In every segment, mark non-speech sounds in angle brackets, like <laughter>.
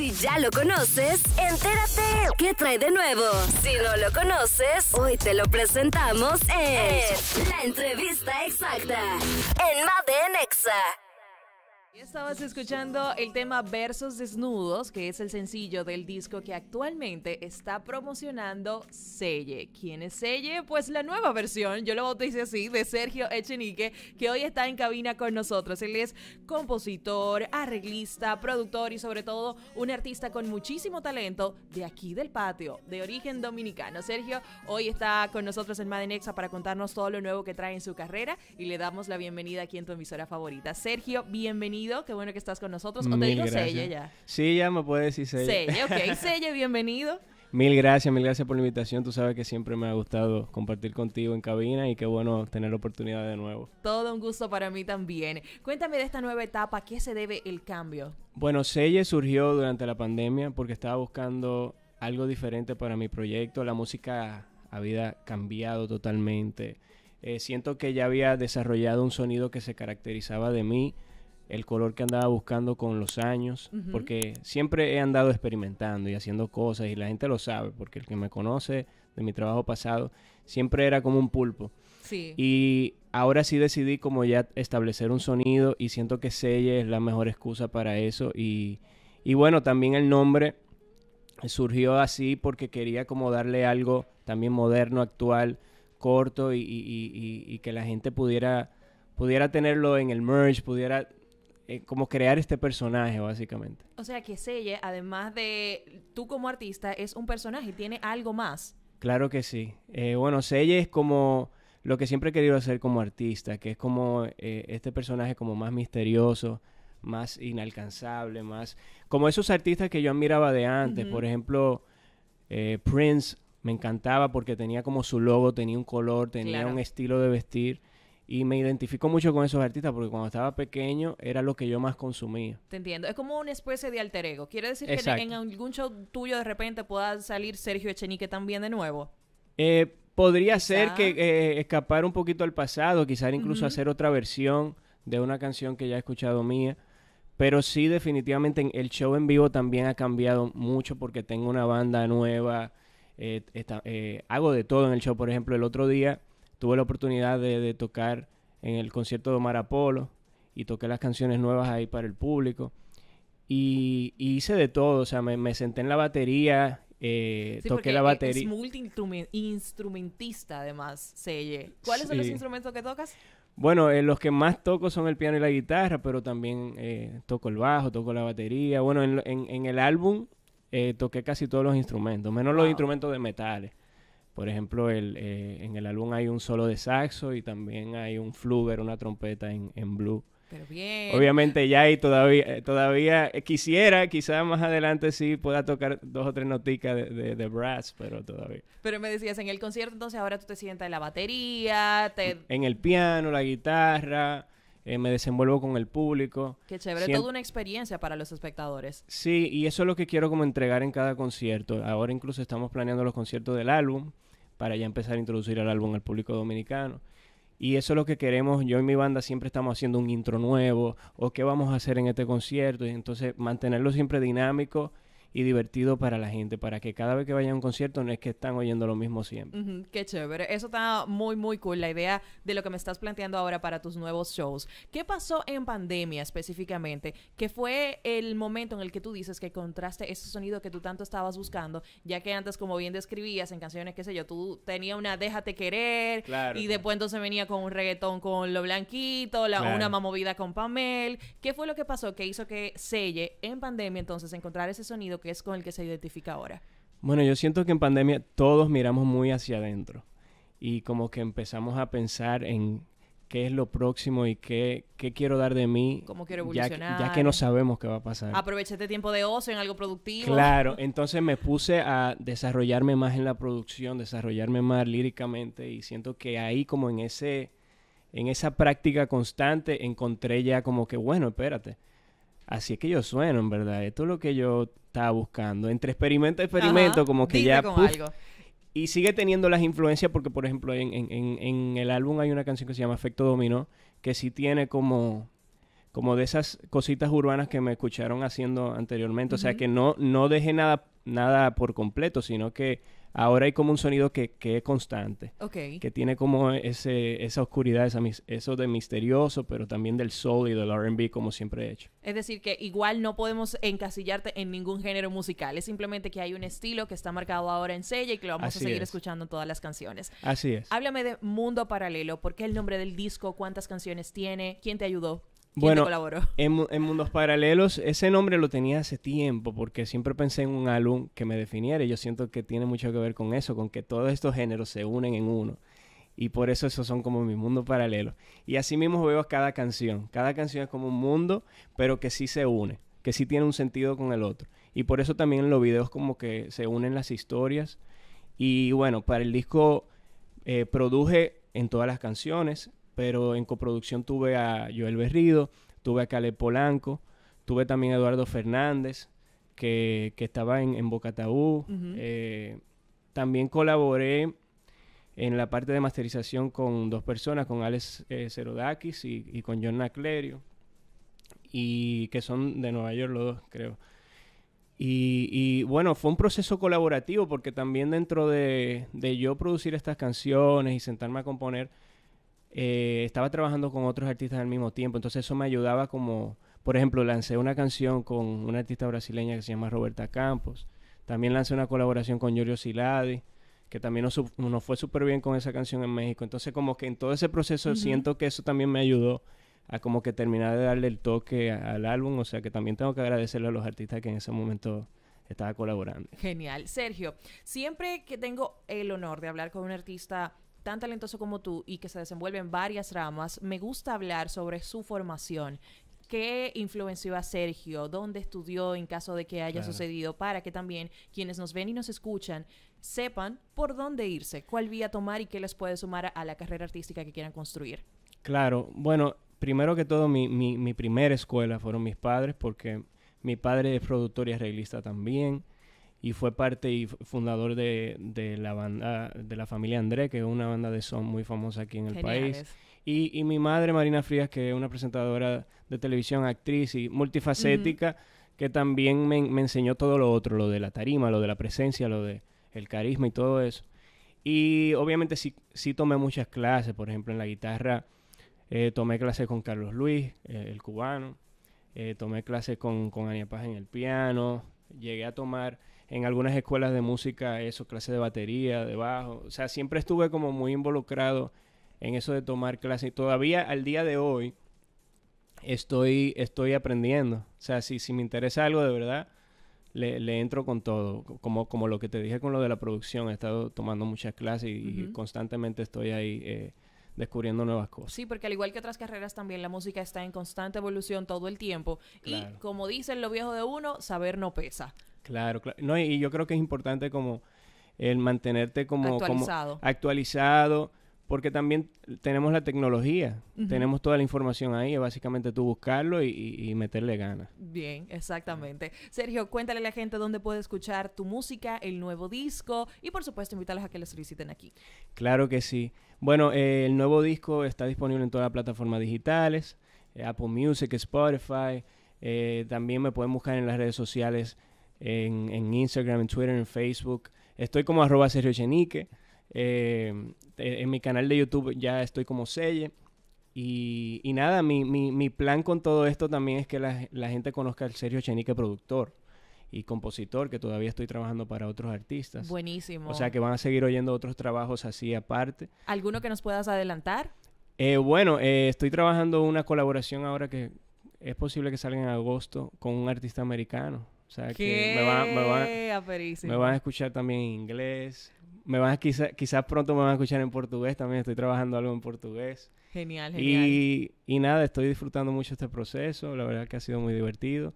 Si ya lo conoces, entérate qué trae de nuevo. Si no lo conoces, hoy te lo presentamos en, La Entrevista Exacta en Madden Estabas escuchando el tema Versos Desnudos, que es el sencillo del disco que actualmente está promocionando Selle. ¿Quién es Selle? Pues la nueva versión, yo lo bauticé así, de Sergio Echenique, que hoy está en cabina con nosotros. Él es compositor, arreglista, productor y sobre todo un artista con muchísimo talento de aquí del patio, de origen dominicano. Sergio hoy está con nosotros en Madenexa para contarnos todo lo nuevo que trae en su carrera y le damos la bienvenida aquí en tu emisora favorita. Sergio, bienvenido Qué bueno que estás con nosotros. O te digo ya. Sí, ya me puedes decir Selle. Selle, ok. <laughs> bienvenido. Mil gracias, mil gracias por la invitación. Tú sabes que siempre me ha gustado compartir contigo en cabina y qué bueno tener la oportunidad de nuevo. Todo un gusto para mí también. Cuéntame de esta nueva etapa, qué se debe el cambio? Bueno, Selle surgió durante la pandemia porque estaba buscando algo diferente para mi proyecto. La música había cambiado totalmente. Eh, siento que ya había desarrollado un sonido que se caracterizaba de mí el color que andaba buscando con los años, porque siempre he andado experimentando y haciendo cosas y la gente lo sabe, porque el que me conoce de mi trabajo pasado siempre era como un pulpo. Sí. Y ahora sí decidí como ya establecer un sonido y siento que Selle es la mejor excusa para eso y, y bueno, también el nombre surgió así porque quería como darle algo también moderno, actual, corto y, y, y que la gente pudiera pudiera tenerlo en el merge pudiera eh, como crear este personaje, básicamente. O sea que Selle, además de tú como artista, es un personaje, tiene algo más. Claro que sí. Eh, bueno, Selle es como lo que siempre he querido hacer como artista, que es como eh, este personaje como más misterioso, más inalcanzable, más... Como esos artistas que yo admiraba de antes, por ejemplo, Prince me encantaba porque tenía como su logo, tenía un color, tenía un estilo de vestir. Y me identifico mucho con esos artistas porque cuando estaba pequeño era lo que yo más consumía. Te entiendo. Es como una especie de alter ego. Quiere decir que en algún show tuyo de repente pueda salir Sergio Echenique también de nuevo. Eh, podría ser que eh, escapar un poquito al pasado, quizás incluso hacer otra versión de una canción que ya he escuchado mía. Pero sí, definitivamente el show en vivo también ha cambiado mucho porque tengo una banda nueva. Eh, hago de todo en el show. Por ejemplo, el otro día tuve la oportunidad de, tocar en el concierto de Omar Apolo y toqué las canciones nuevas ahí para el público. Y, hice de todo, o sea, me, senté en la batería, eh, toqué la batería. Es multi-instrumentista además, Selle. ¿Cuáles son los instrumentos que tocas? Bueno, eh, los que más toco son el piano y la guitarra, pero también eh, toco el bajo, toco la batería. Bueno, en, el álbum toqué casi todos los instrumentos, menos los instrumentos de metales. Por ejemplo, el, eh, en el álbum hay un solo de saxo y también hay un fluger, una trompeta en, en blue. Pero bien. Obviamente ya hay todavía, eh, todavía quisiera, quizás más adelante sí pueda tocar dos o tres noticas de, brass, pero todavía. Pero me decías, en el concierto entonces ahora tú te sientas en la batería, te... En el piano, la guitarra, eh, me desenvuelvo con el público. Qué chévere, toda una experiencia para los espectadores. Sí, y eso es lo que quiero como entregar en cada concierto. Ahora incluso estamos planeando los conciertos del álbum para ya empezar a introducir el álbum al público dominicano. Y eso es lo que queremos. Yo y mi banda siempre estamos haciendo un intro nuevo o qué vamos a hacer en este concierto. Y entonces mantenerlo siempre dinámico y divertido para la gente, para que cada vez que vaya a un concierto no es que están oyendo lo mismo siempre. qué chévere, eso está muy, muy cool, la idea de lo que me estás planteando ahora para tus nuevos shows. ¿Qué pasó en pandemia específicamente? ¿Qué fue el momento en el que tú dices que encontraste ese sonido que tú tanto estabas buscando, ya que antes, como bien describías en canciones, qué sé yo, tú tenías una Déjate querer y de después entonces venía con un reggaetón con Lo Blanquito, la, una mamovida con Pamel. ¿Qué fue lo que pasó que hizo que Selle en pandemia entonces encontrar ese sonido que es con el que se identifica ahora? Bueno, yo siento que en pandemia todos miramos muy hacia adentro y como que empezamos a pensar en qué es lo próximo y qué, qué quiero dar de mí. Cómo quiero evolucionar. Ya, que no sabemos qué va a pasar. Aproveché este tiempo de ocio en algo productivo. Claro, <laughs> entonces me puse a desarrollarme más en la producción, desarrollarme más líricamente y siento que ahí como en ese en esa práctica constante encontré ya como que bueno, espérate, así es que yo sueno, en verdad. Esto es lo que yo estaba buscando. Entre experimento y experimento, como que ya... Y sigue teniendo las influencias porque, por ejemplo, en, en, en, el álbum hay una canción que se llama Efecto Dominó, que sí tiene como, como de esas cositas urbanas que me escucharon haciendo anteriormente. O sea, que no, no nada, nada por completo, sino que Ahora hay como un sonido que, es constante. Que tiene como ese, esa oscuridad, esa, eso de misterioso, pero también del soul y del RB, como siempre he hecho. Es decir, que igual no podemos encasillarte en ningún género musical. Es simplemente que hay un estilo que está marcado ahora en sella y que lo vamos a seguir escuchando en todas las canciones. Así es. Háblame de Mundo Paralelo. ¿Por qué el nombre del disco? ¿Cuántas canciones tiene? ¿Quién te ayudó? Bueno, en, en, Mundos Paralelos, ese nombre lo tenía hace tiempo porque siempre pensé en un álbum que me definiera y yo siento que tiene mucho que ver con eso, con que todos estos géneros se unen en uno. Y por eso esos son como mis mundos paralelos. Y así mismo veo cada canción. Cada canción es como un mundo, pero que sí se une, que sí tiene un sentido con el otro. Y por eso también en los videos como que se unen las historias. Y bueno, para el disco eh, produje en todas las canciones, pero en coproducción tuve a Joel Berrido, tuve a Caleb Polanco, tuve también a Eduardo Fernández, que, estaba en, en Bocataú. Eh, también colaboré en la parte de masterización con dos personas, con Alex Cerodakis eh, y, con John Naclerio, y que son de Nueva York los dos, creo. Y, bueno, fue un proceso colaborativo porque también dentro de yo producir estas canciones y sentarme a componer, eh, estaba trabajando con otros artistas al mismo tiempo, entonces eso me ayudaba como, por ejemplo, lancé una canción con una artista brasileña que se llama Roberta Campos, también lancé una colaboración con Giorgio Siladi, que también nos, fue súper bien con esa canción en México, entonces como que en todo ese proceso siento que eso también me ayudó a como que terminar de darle el toque al álbum, o sea que también tengo que agradecerle a los artistas que en ese momento estaba colaborando. Genial. Sergio, siempre que tengo el honor de hablar con un artista tan talentoso como tú y que se desenvuelve en varias ramas, me gusta hablar sobre su formación. ¿Qué influenció a Sergio? ¿Dónde estudió en caso de que haya sucedido? Para que también quienes nos ven y nos escuchan sepan por dónde irse, cuál vía tomar y qué les puede sumar a, la carrera artística que quieran construir. Claro, bueno, primero que todo, mi, mi, mi primera escuela fueron mis padres porque mi padre es productor y arreglista también y fue parte y fundador de, la banda de la familia André, que es una banda de son muy famosa aquí en el país. Y, y, mi madre, Marina Frías, que es una presentadora de televisión, actriz y multifacética, que también me, me, enseñó todo lo otro, lo de la tarima, lo de la presencia, lo de el carisma y todo eso. Y obviamente sí, sí tomé muchas clases, por ejemplo, en la guitarra eh, tomé clases con Carlos Luis, eh, el cubano, eh, tomé clases con, con Ania Paz en el piano, Llegué a tomar en algunas escuelas de música eso, clases de batería, de bajo. O sea, siempre estuve como muy involucrado en eso de tomar clases. Y todavía al día de hoy estoy, estoy aprendiendo. O sea, si, si me interesa algo de verdad, le, entro con todo. Como, como lo que te dije con lo de la producción, he estado tomando muchas clases y, constantemente estoy ahí eh, descubriendo nuevas cosas. Sí, porque al igual que otras carreras también la música está en constante evolución todo el tiempo. Y como dicen lo viejo de uno, saber no pesa. Claro, claro. No, y, yo creo que es importante como el mantenerte como actualizado. Como actualizado porque también tenemos la tecnología, tenemos toda la información ahí, básicamente tú buscarlo y, meterle ganas. Bien, exactamente. Sergio, cuéntale a la gente dónde puede escuchar tu música, el nuevo disco y por supuesto invitarlos a que lo soliciten aquí. Claro que sí. Bueno, eh, el nuevo disco está disponible en todas las plataformas digitales, eh, Apple Music, Spotify, eh, también me pueden buscar en las redes sociales, en, Instagram, en Twitter, en Facebook. Estoy como arroba Sergio Chenique. Eh, en mi canal de YouTube ya estoy como Selle. Y, y nada, mi, mi, mi, plan con todo esto también es que la, la gente conozca al Sergio Chenique, productor y compositor, que todavía estoy trabajando para otros artistas. Buenísimo. O sea que van a seguir oyendo otros trabajos así aparte. ¿Alguno que nos puedas adelantar? Eh, bueno, eh, estoy trabajando una colaboración ahora que es posible que salga en agosto con un artista americano. O sea, que me van, me, van, me van, a escuchar también en inglés. Me van quizás pronto me van a escuchar en portugués también. Estoy trabajando algo en portugués. Genial, genial. Y, y nada, estoy disfrutando mucho este proceso. La verdad que ha sido muy divertido.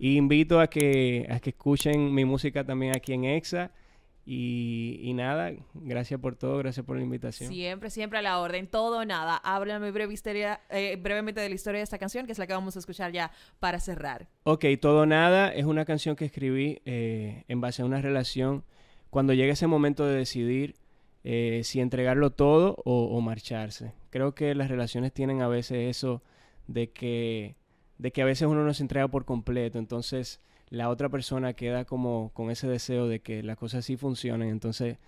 Y invito a que, a que escuchen mi música también aquí en EXA. Y, y, nada, gracias por todo, gracias por la invitación. Siempre, siempre a la orden, todo nada. Háblame breve historia, eh, brevemente de la historia de esta canción, que es la que vamos a escuchar ya para cerrar. Ok, todo nada es una canción que escribí eh, en base a una relación cuando llega ese momento de decidir eh, si entregarlo todo o, marcharse. Creo que las relaciones tienen a veces eso de que, de que a veces uno no se entrega por completo, entonces la otra persona queda como con ese deseo de que las cosas sí funcionen, entonces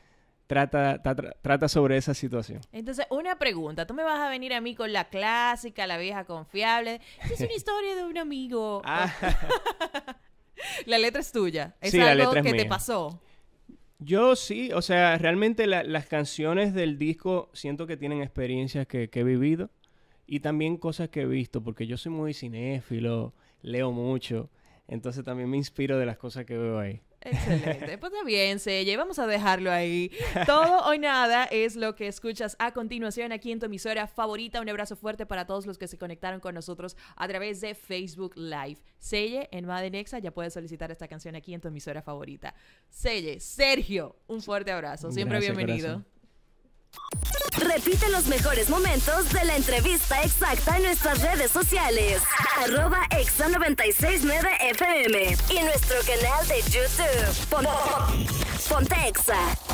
Trata, trata, sobre esa situación. Entonces, una pregunta. Tú me vas a venir a mí con la clásica, la vieja confiable. Es una <laughs> historia de un amigo. Ah. <laughs> la letra es tuya. Es algo la que te pasó. Yo sí, o sea, realmente las canciones del disco siento que tienen experiencias que, he vivido y también cosas que he visto, porque yo soy muy cinéfilo, leo mucho, entonces también me inspiro de las cosas que veo ahí. Excelente. Pues está bien, Selle. Vamos a dejarlo ahí. Todo o nada es lo que escuchas a continuación aquí en tu emisora favorita. Un abrazo fuerte para todos los que se conectaron con nosotros a través de Facebook Live. Selle, en Madenexa ya puedes solicitar esta canción aquí en tu emisora favorita. Selle, Sergio, un fuerte abrazo. Siempre bienvenido. Repite los mejores momentos de la entrevista exacta en nuestras redes sociales. Arroba exa 969 FM y nuestro canal de YouTube. Pontexa.